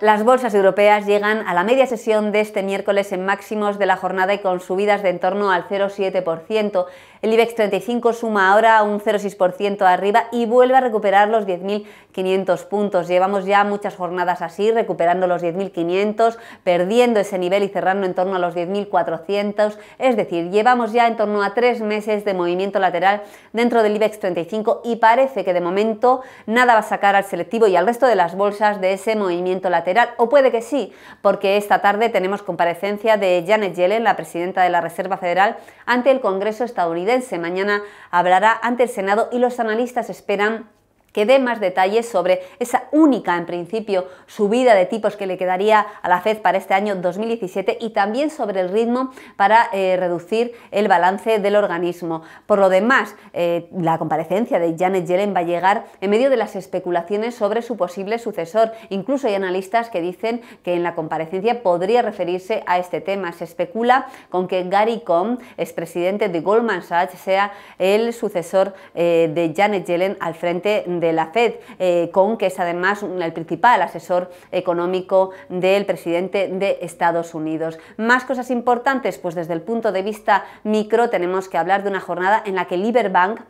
Las bolsas europeas llegan a la media sesión de este miércoles en máximos de la jornada y con subidas de en torno al 0,7%. El IBEX 35 suma ahora un 0,6% arriba y vuelve a recuperar los 10.500 puntos. Llevamos ya muchas jornadas así, recuperando los 10.500, perdiendo ese nivel y cerrando en torno a los 10.400. Es decir, llevamos ya en torno a tres meses de movimiento lateral dentro del IBEX 35 y parece que de momento nada va a sacar al selectivo y al resto de las bolsas de ese movimiento lateral o puede que sí, porque esta tarde tenemos comparecencia de Janet Yellen, la presidenta de la Reserva Federal, ante el Congreso estadounidense. Mañana hablará ante el Senado y los analistas esperan que dé más detalles sobre esa única, en principio, subida de tipos que le quedaría a la FED para este año 2017 y también sobre el ritmo para eh, reducir el balance del organismo. Por lo demás, eh, la comparecencia de Janet Yellen va a llegar en medio de las especulaciones sobre su posible sucesor. Incluso hay analistas que dicen que en la comparecencia podría referirse a este tema. Se especula con que Gary Cohn, expresidente de Goldman Sachs, sea el sucesor eh, de Janet Yellen al frente de de la FED, eh, con que es además el principal asesor económico del presidente de Estados Unidos. Más cosas importantes, pues desde el punto de vista micro tenemos que hablar de una jornada en la que Liberbank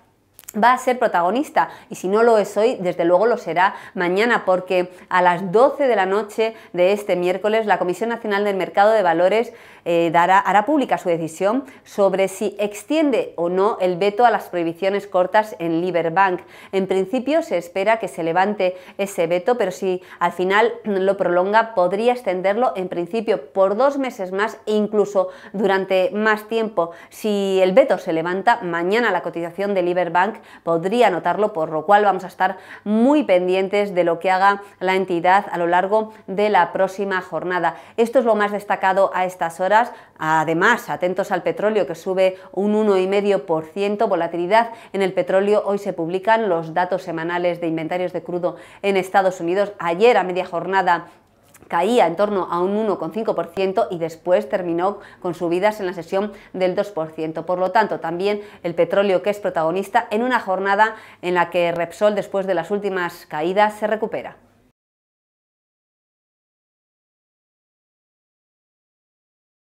va a ser protagonista y si no lo es hoy, desde luego lo será mañana porque a las 12 de la noche de este miércoles la Comisión Nacional del Mercado de Valores eh, dará, hará pública su decisión sobre si extiende o no el veto a las prohibiciones cortas en Liberbank. En principio se espera que se levante ese veto, pero si al final lo prolonga podría extenderlo en principio por dos meses más e incluso durante más tiempo. Si el veto se levanta, mañana la cotización de Liberbank podría notarlo, por lo cual vamos a estar muy pendientes de lo que haga la entidad a lo largo de la próxima jornada. Esto es lo más destacado a estas horas. Además, atentos al petróleo que sube un 1,5%, volatilidad en el petróleo. Hoy se publican los datos semanales de inventarios de crudo en Estados Unidos. Ayer a media jornada caía en torno a un 1,5% y después terminó con subidas en la sesión del 2%. Por lo tanto, también el petróleo que es protagonista en una jornada en la que Repsol, después de las últimas caídas, se recupera.